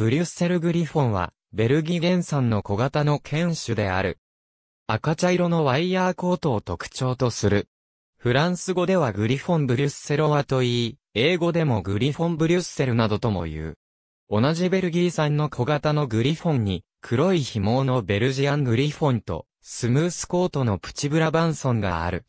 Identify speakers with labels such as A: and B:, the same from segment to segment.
A: ブリュッセルグリフォンは、ベルギー原産の小型の犬種である。赤茶色のワイヤーコートを特徴とする。フランス語ではグリフォンブリュッセロワと言い、英語でもグリフォンブリュッセルなどとも言う。同じベルギー産の小型のグリフォンに、黒い紐のベルジアングリフォンと、スムースコートのプチブラバンソンがある。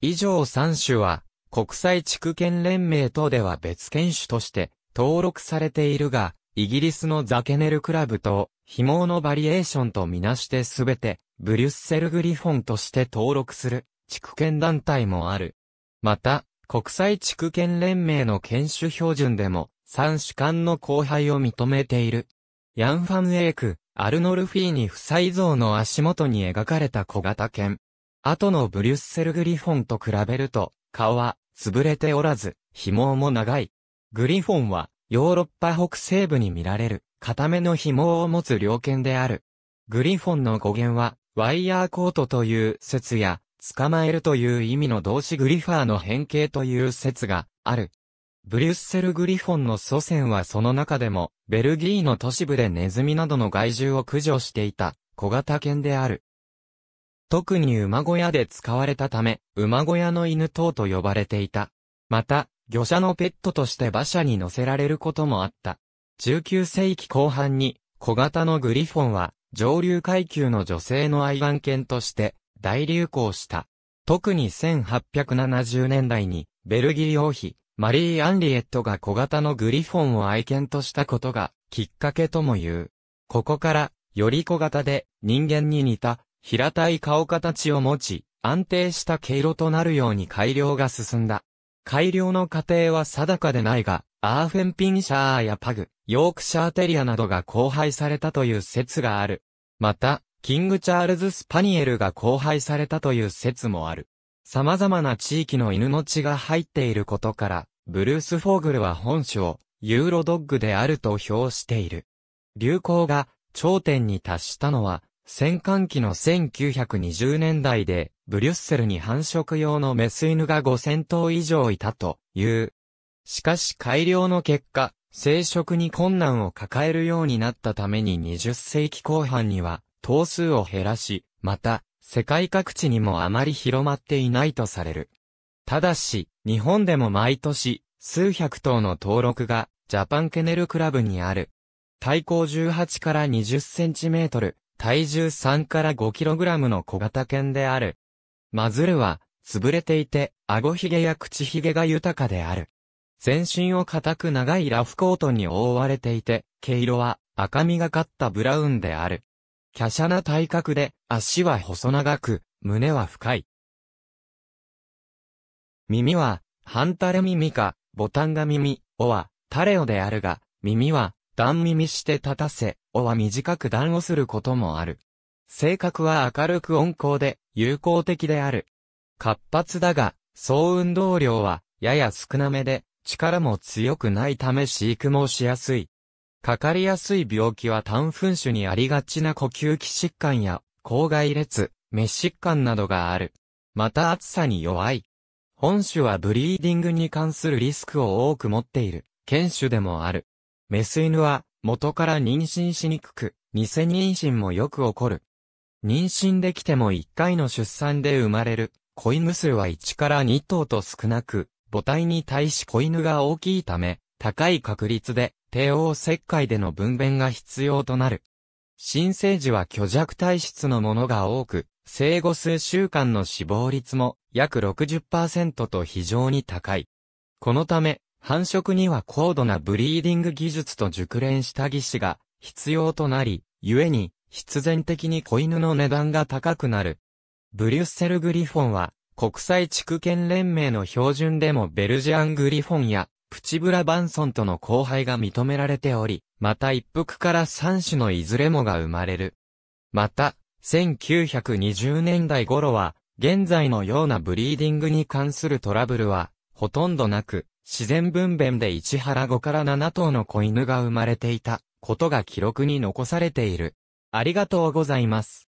A: 以上3種は、国際地区連盟等では別犬種として登録されているが、イギリスのザケネルクラブと、紐のバリエーションとみなしてすべて、ブリュッセルグリフォンとして登録する、地区圏団体もある。また、国際地区圏連盟の研修標準でも、三種間の後輩を認めている。ヤン・ファン・エーク、アルノルフィーニ夫妻像の足元に描かれた小型犬。後のブリュッセルグリフォンと比べると、顔は潰れておらず、紐も長い。グリフォンはヨーロッパ北西部に見られる、固めの紐を持つ猟犬である。グリフォンの語源は、ワイヤーコートという説や、捕まえるという意味の動詞グリファーの変形という説がある。ブリュッセルグリフォンの祖先はその中でも、ベルギーの都市部でネズミなどの害獣を駆除していた小型犬である。特に馬小屋で使われたため、馬小屋の犬等と呼ばれていた。また、魚車のペットとして馬車に乗せられることもあった。19世紀後半に小型のグリフォンは上流階級の女性の愛玩犬として大流行した。特に1870年代にベルギー王妃マリー・アンリエットが小型のグリフォンを愛犬としたことがきっかけとも言う。ここからより小型で人間に似た平たい顔形を持ち安定した毛色となるように改良が進んだ。改良の過程は定かでないが、アーフェンピンシャーやパグ、ヨークシャーテリアなどが交配されたという説がある。また、キングチャールズ・スパニエルが交配されたという説もある。様々な地域の犬の血が入っていることから、ブルース・フォーグルは本性、ユーロドッグであると評している。流行が頂点に達したのは戦艦機の1920年代で、ブリュッセルに繁殖用のメス犬が5000頭以上いたという。しかし改良の結果、生殖に困難を抱えるようになったために20世紀後半には、頭数を減らし、また、世界各地にもあまり広まっていないとされる。ただし、日本でも毎年、数百頭の登録が、ジャパンケネルクラブにある。体高18から20センチメートル、体重3から5キログラムの小型犬である。マズルは、潰れていて、顎ひげや口ひげが豊かである。全身を固く長いラフコートに覆われていて、毛色は赤みがかったブラウンである。華奢な体格で、足は細長く、胸は深い。耳は、反垂れ耳か、ボタンが耳、おは、タレオであるが、耳は、断耳して立たせ、おは短く談をすることもある。性格は明るく温厚で、友好的である。活発だが、総運動量は、やや少なめで、力も強くないため飼育もしやすい。かかりやすい病気は単粉種にありがちな呼吸器疾患や、口外裂、シ疾患などがある。また暑さに弱い。本種はブリーディングに関するリスクを多く持っている、犬種でもある。メス犬は、元から妊娠しにくく、偽妊娠もよく起こる。妊娠できても1回の出産で生まれる、子犬数は1から2頭と少なく、母体に対し子犬が大きいため、高い確率で、帝王切開での分娩が必要となる。新生児は虚弱体質のものが多く、生後数週間の死亡率も約60%と非常に高い。このため、繁殖には高度なブリーディング技術と熟練した技師が必要となり、故に必然的に子犬の値段が高くなる。ブリュッセルグリフォンは国際地区連盟の標準でもベルジアングリフォンやプチブラバンソンとの交配が認められており、また一服から三種のいずれもが生まれる。また、1920年代頃は、現在のようなブリーディングに関するトラブルは、ほとんどなく、自然分娩で1原5から7頭の子犬が生まれていたことが記録に残されている。ありがとうございます。